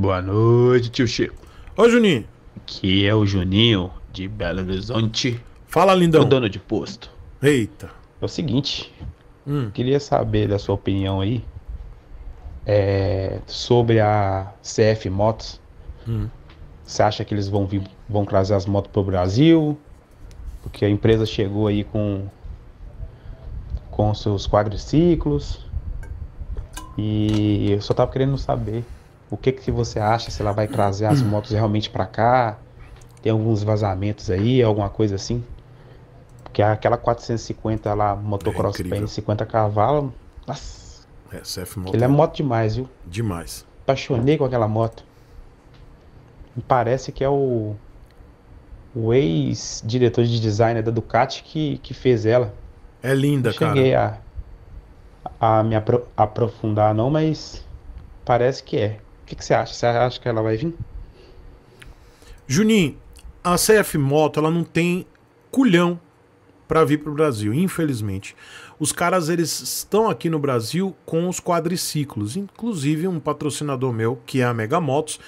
Boa noite, tio Chico. Ô, Juninho. Que é o Juninho de Belo Horizonte. Fala, lindão. O dono de posto. Eita. É o seguinte, hum. queria saber da sua opinião aí é, sobre a CF Motos. Hum. Você acha que eles vão vir, vão trazer as motos para o Brasil? Porque a empresa chegou aí com com seus quadriciclos e eu só tava querendo saber o que, que você acha se ela vai trazer as hum. motos realmente para cá? Tem alguns vazamentos aí, alguma coisa assim? Porque aquela 450 lá, motocross é pen, 50 cavalos, nossa. SF é, moto. Ele é moto demais, viu? Demais. Apaixonei com aquela moto. Me parece que é o o ex-diretor de design da Ducati que, que fez ela. É linda, Cheguei cara. Cheguei a, a me apro aprofundar, não, mas parece que é que, que você acha? Você acha que ela vai vir? Juninho, a CF Moto ela não tem culhão para vir para o Brasil, infelizmente. Os caras eles estão aqui no Brasil com os quadriciclos, inclusive um patrocinador meu, que é a Mega Motos,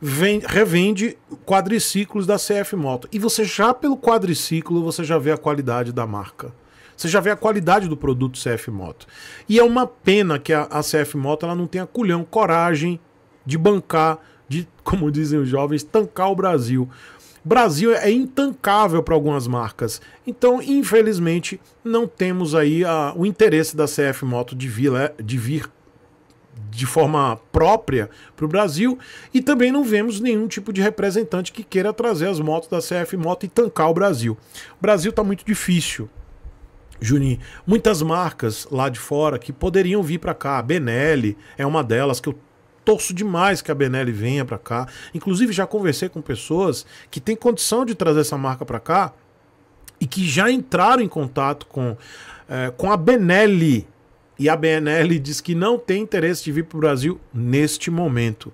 vem, revende quadriciclos da CF Moto. E você já pelo quadriciclo, você já vê a qualidade da marca. Você já vê a qualidade do produto CF Moto. E é uma pena que a, a CF Moto ela não tenha culhão, coragem de bancar, de, como dizem os jovens, tancar o Brasil. Brasil é intancável para algumas marcas. Então, infelizmente, não temos aí a, o interesse da CF Moto de, de vir de forma própria para o Brasil e também não vemos nenhum tipo de representante que queira trazer as motos da CF Moto e tancar o Brasil. O Brasil está muito difícil. Juninho, muitas marcas lá de fora que poderiam vir para cá, a Benelli é uma delas que eu torço demais que a Benelli venha para cá. Inclusive, já conversei com pessoas que têm condição de trazer essa marca para cá e que já entraram em contato com, é, com a Benelli. E a Benelli diz que não tem interesse de vir para o Brasil neste momento.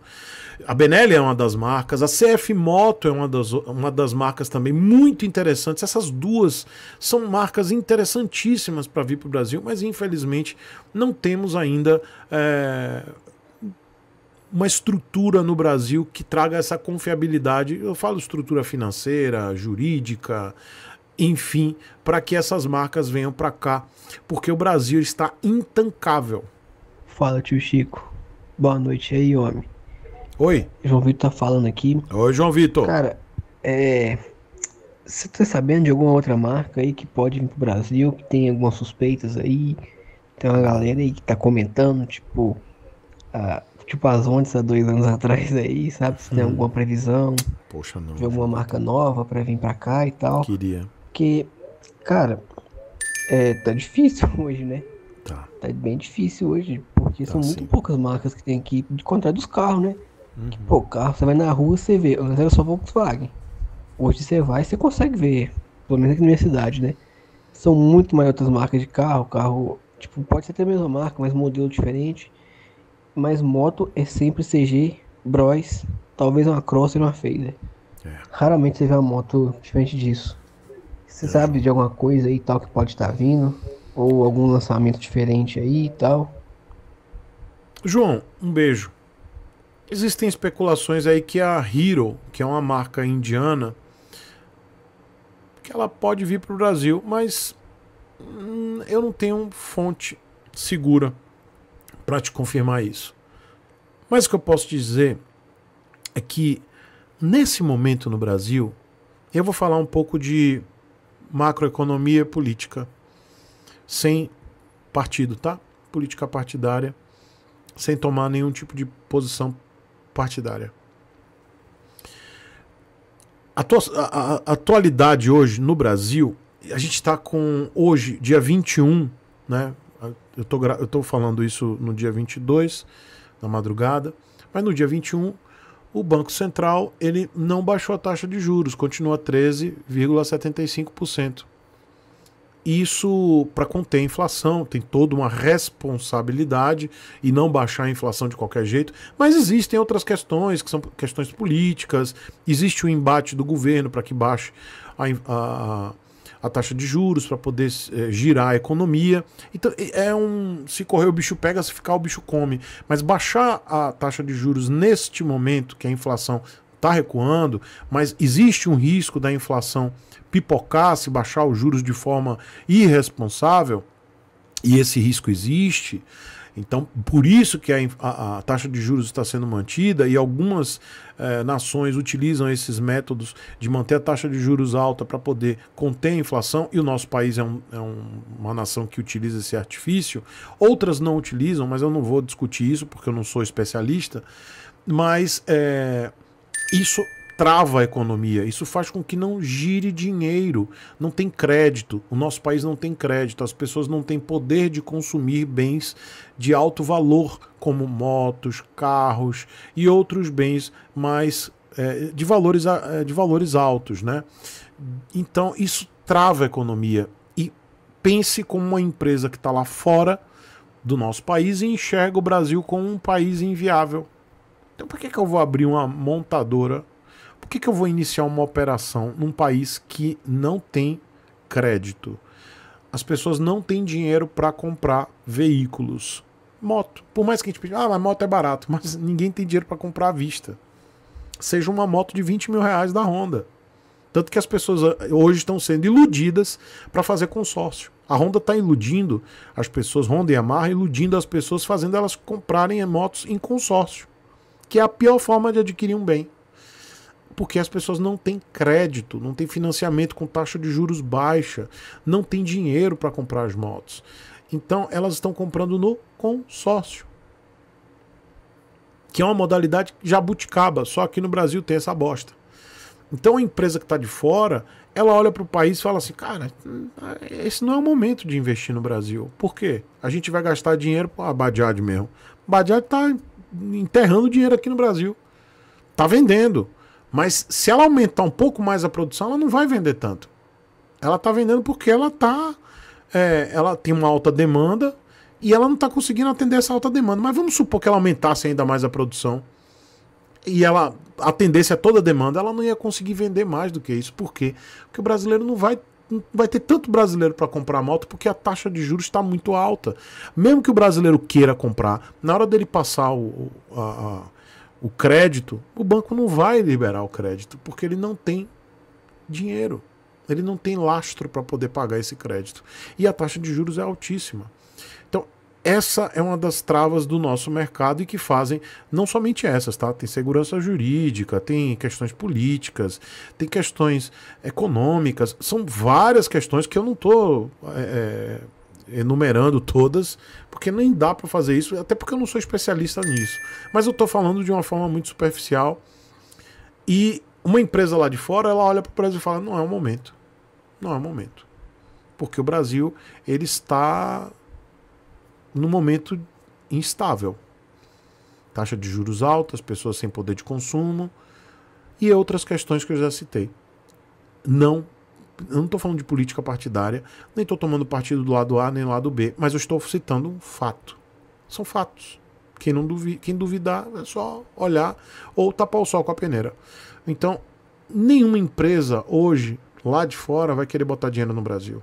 A Benelli é uma das marcas, a CF Moto é uma das, uma das marcas também muito interessantes. Essas duas são marcas interessantíssimas para vir para o Brasil, mas infelizmente não temos ainda é, uma estrutura no Brasil que traga essa confiabilidade. Eu falo estrutura financeira, jurídica, enfim, para que essas marcas venham para cá, porque o Brasil está intancável. Fala, tio Chico. Boa noite aí, homem. Oi. João Vitor tá falando aqui. Oi, João Vitor. Cara, é. Você tá sabendo de alguma outra marca aí que pode vir pro Brasil, que tem algumas suspeitas aí? Tem uma galera aí que tá comentando, tipo, a tipo as ondas há dois anos atrás aí, sabe? Se tem hum. alguma previsão. Poxa, não. De alguma marca nova pra vir pra cá e tal. Queria. Porque, cara, é, tá difícil hoje, né? Tá. Tá bem difícil hoje, porque tá, são muito poucas marcas que tem aqui, de contrário dos carros, né? Uhum. Que, pô, carro, você vai na rua, você vê, antes era só Volkswagen. Hoje você vai, você consegue ver, pelo menos aqui na minha cidade, né? São muito maiores outras marcas de carro, carro, tipo, pode ser até a mesma marca, mas modelo diferente mas moto é sempre CG, Bros, talvez uma Cross e uma Fader. É. Raramente você vê uma moto diferente disso. Você é. sabe de alguma coisa aí tal que pode estar tá vindo? Ou algum lançamento diferente aí e tal? João, um beijo. Existem especulações aí que a Hero, que é uma marca indiana, que ela pode vir para o Brasil, mas hum, eu não tenho fonte segura para te confirmar isso. Mas o que eu posso te dizer é que nesse momento no Brasil, eu vou falar um pouco de macroeconomia política sem partido, tá? Política partidária, sem tomar nenhum tipo de posição partidária. A, a, a atualidade hoje no Brasil, a gente está com hoje, dia 21, né? Eu tô, eu tô falando isso no dia 22, na madrugada, mas no dia 21 o Banco Central ele não baixou a taxa de juros, continua 13,75%. Isso para conter a inflação, tem toda uma responsabilidade e não baixar a inflação de qualquer jeito. Mas existem outras questões, que são questões políticas, existe o embate do governo para que baixe a, a, a taxa de juros para poder é, girar a economia. Então é um se correr o bicho pega, se ficar o bicho come. Mas baixar a taxa de juros neste momento que a inflação está recuando, mas existe um risco da inflação pipocar se baixar os juros de forma irresponsável e esse risco existe. Então, por isso que a, a, a taxa de juros está sendo mantida e algumas eh, nações utilizam esses métodos de manter a taxa de juros alta para poder conter a inflação, e o nosso país é, um, é um, uma nação que utiliza esse artifício. Outras não utilizam, mas eu não vou discutir isso porque eu não sou especialista, mas é, isso trava a economia, isso faz com que não gire dinheiro, não tem crédito, o nosso país não tem crédito, as pessoas não têm poder de consumir bens de alto valor, como motos, carros e outros bens mais é, de, valores, é, de valores altos. Né? Então isso trava a economia. E pense como uma empresa que está lá fora do nosso país e enxerga o Brasil como um país inviável. Então por que, que eu vou abrir uma montadora que, que eu vou iniciar uma operação num país que não tem crédito? As pessoas não têm dinheiro para comprar veículos. Moto. Por mais que a gente pede, ah, mas moto é barato, mas ninguém tem dinheiro para comprar à vista. Seja uma moto de 20 mil reais da Honda. Tanto que as pessoas ah, hoje estão sendo iludidas para fazer consórcio. A Honda está iludindo as pessoas, Honda e Yamaha, iludindo as pessoas, fazendo elas comprarem motos em consórcio, que é a pior forma de adquirir um bem porque as pessoas não têm crédito, não têm financiamento com taxa de juros baixa, não têm dinheiro para comprar as motos. Então elas estão comprando no consórcio, que é uma modalidade jabuticaba, só aqui no Brasil tem essa bosta. Então a empresa que está de fora, ela olha para o país e fala assim, cara, esse não é o momento de investir no Brasil. Por quê? A gente vai gastar dinheiro para a Badiad mesmo. Badiad está enterrando dinheiro aqui no Brasil. Está vendendo. Mas se ela aumentar um pouco mais a produção, ela não vai vender tanto. Ela está vendendo porque ela tá, é, ela tem uma alta demanda e ela não está conseguindo atender essa alta demanda. Mas vamos supor que ela aumentasse ainda mais a produção e ela atendesse a toda a demanda, ela não ia conseguir vender mais do que isso. Por quê? Porque o brasileiro não vai não vai ter tanto brasileiro para comprar moto porque a taxa de juros está muito alta. Mesmo que o brasileiro queira comprar, na hora dele passar o, a, a o crédito, o banco não vai liberar o crédito porque ele não tem dinheiro. Ele não tem lastro para poder pagar esse crédito. E a taxa de juros é altíssima. Então, essa é uma das travas do nosso mercado e que fazem não somente essas, tá? Tem segurança jurídica, tem questões políticas, tem questões econômicas, são várias questões que eu não estou eh, eh, enumerando todas, porque nem dá para fazer isso, até porque eu não sou especialista nisso. Mas eu estou falando de uma forma muito superficial. E uma empresa lá de fora, ela olha para o Brasil e fala: não é o momento. Não é o momento. Porque o Brasil ele está no momento instável. Taxa de juros altas, pessoas sem poder de consumo e outras questões que eu já citei. Não eu não estou falando de política partidária, nem estou tomando partido do lado A nem do lado B, mas eu estou citando um fato. São fatos. Quem, não duvida, quem duvidar é só olhar ou tapar o sol com a peneira. Então, nenhuma empresa hoje, lá de fora, vai querer botar dinheiro no Brasil.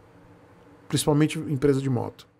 Principalmente empresa de moto.